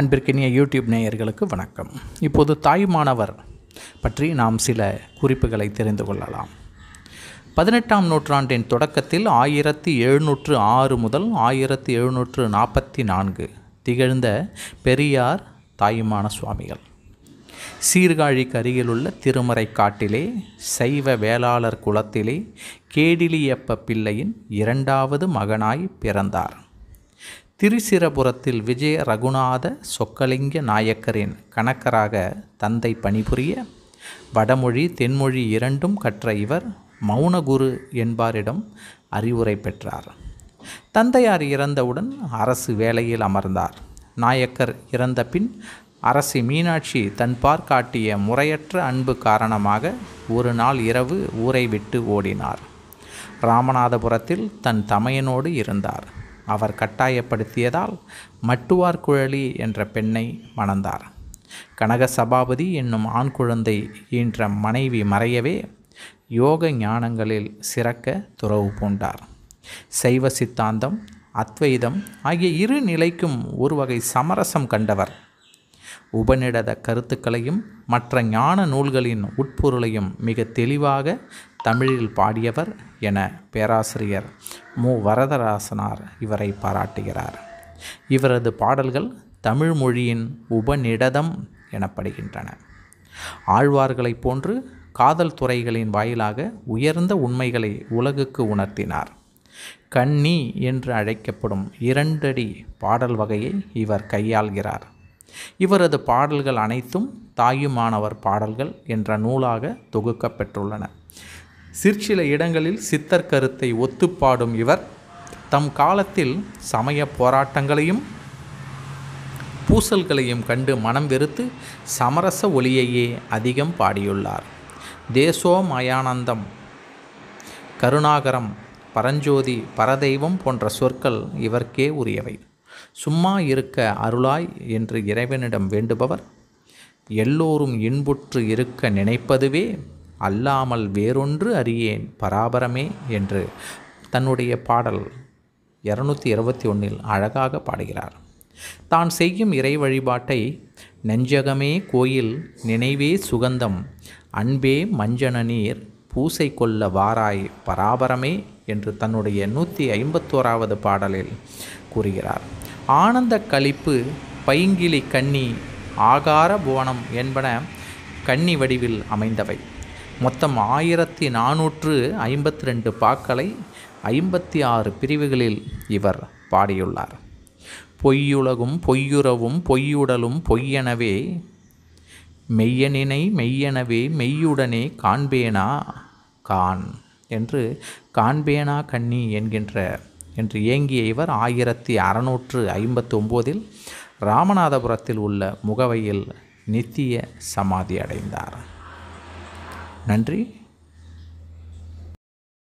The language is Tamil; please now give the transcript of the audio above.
அன்பிற்கினிய யூடியூப் நேயர்களுக்கு வணக்கம் இப்போது மாணவர் பற்றி நாம் சில குறிப்புகளை தெரிந்து கொள்ளலாம் பதினெட்டாம் நூற்றாண்டின் தொடக்கத்தில் ஆயிரத்தி எழுநூற்று ஆறு முதல் ஆயிரத்தி எழுநூற்று நாற்பத்தி நான்கு திகழ்ந்த பெரியார் தாயுமான சுவாமிகள் சீர்காழிக்கு அருகிலுள்ள திருமறை காட்டிலே சைவ வேளாளர் குலத்திலே கேடிலியப்ப பிள்ளையின் இரண்டாவது மகனாய் பிறந்தார் திருச்சிரபுரத்தில் விஜய ரகுநாத சொக்கலிங்க நாயக்கரின் கணக்கராக தந்தை பணிபுரிய வடமொழி தென்மொழி இரண்டும் கற்ற இவர் மௌனகுரு என்பாரிடம் அறிவுரை பெற்றார் தந்தையார் இறந்தவுடன் அரசு வேலையில் அமர்ந்தார் நாயக்கர் இறந்த பின் அரசி மீனாட்சி தன்பார் காட்டிய முறையற்ற அன்பு காரணமாக ஒரு நாள் இரவு ஊரை விட்டு ஓடினார் ராமநாதபுரத்தில் தன் தமையனோடு இருந்தார் அவர் கட்டாயப்படுத்தியதால் மட்டுவார் குழலி என்ற பெண்ணை மணந்தார் கனக சபாபதி என்னும் ஆண் குழந்தை என்ற மனைவி மறையவே யோக ஞானங்களில் சிறக்க துறவு பூண்டார் சைவ சித்தாந்தம் அத்வைதம் ஆகிய இரு நிலைக்கும் ஒரு வகை சமரசம் கண்டவர் உபநிடத கருத்துக்களையும் மற்ற ஞான நூல்களின் உட்பொருளையும் மிக தெளிவாக தமிழில் பாடியவர் என பேராசிரியர் மு வரதராசனார் இவரை பாராட்டுகிறார் இவரது பாடல்கள் தமிழ் மொழியின் உபநிடதம் எனப்படுகின்றன ஆழ்வார்களைப் போன்று காதல் துறைகளின் வாயிலாக உயர்ந்த உண்மைகளை உலகுக்கு உணர்த்தினார் கன்னி என்று அழைக்கப்படும் இரண்டடி பாடல் வகையை இவர் கையாள்கிறார் இவரது பாடல்கள் அனைத்தும் தாயுமானவர் பாடல்கள் என்ற நூலாக தொகுக்கப்பெற்றுள்ளன சிற்சில இடங்களில் சித்தர் கருத்தை ஒத்துப்பாடும் இவர் தம் காலத்தில் சமய போராட்டங்களையும் பூசல்களையும் கண்டு மனம் வெறுத்து சமரச ஒளியையே அதிகம் பாடியுள்ளார் தேசோ மயானந்தம் கருணாகரம் பரஞ்சோதி பரதெய்வம் போன்ற சொற்கள் இவர்க்கே உரியவை சும்மா இருக்க அருளாய் என்று இறைவனிடம் வேண்டுபவர் எல்லோரும் இன்புற்று இருக்க நினைப்பதுவே அல்லாமல் வேறொன்று அறியேன் பராபரமே என்று தன்னுடைய பாடல் இரநூத்தி இருபத்தி ஒன்றில் அழகாக பாடுகிறார் தான் செய்யும் இறை வழிபாட்டை நெஞ்சகமே கோயில் நினைவே சுகந்தம் அன்பே மஞ்சன நீர் பூசை கொள்ள வாராய் பராபரமே என்று தன்னுடைய நூற்றி ஐம்பத்தோராவது பாடலில் கூறுகிறார் ஆனந்த கழிப்பு பைங்கிளி கன்னி ஆகார புவனம் என்பன கன்னி வடிவில் அமைந்தவை மொத்தம் ஆயிரத்தி நானூற்று ஐம்பத்தி ரெண்டு பாக்களை ஐம்பத்தி ஆறு பிரிவுகளில் இவர் பாடியுள்ளார் பொய்யுலகும் பொய்யுறவும் பொய்யுடலும் பொய்யெனவே மெய்யனினை மெய்யெனவே மெய்யுடனே காண்பேனா கான் என்று காண்பேனா கண்ணி என்கின்ற என்று ஏங்கிய இவர் ஆயிரத்தி அறநூற்று ஐம்பத்தி ஒம்போதில் ராமநாதபுரத்தில் உள்ள முகவையில் நித்திய சமாதி அடைந்தார் நன்றி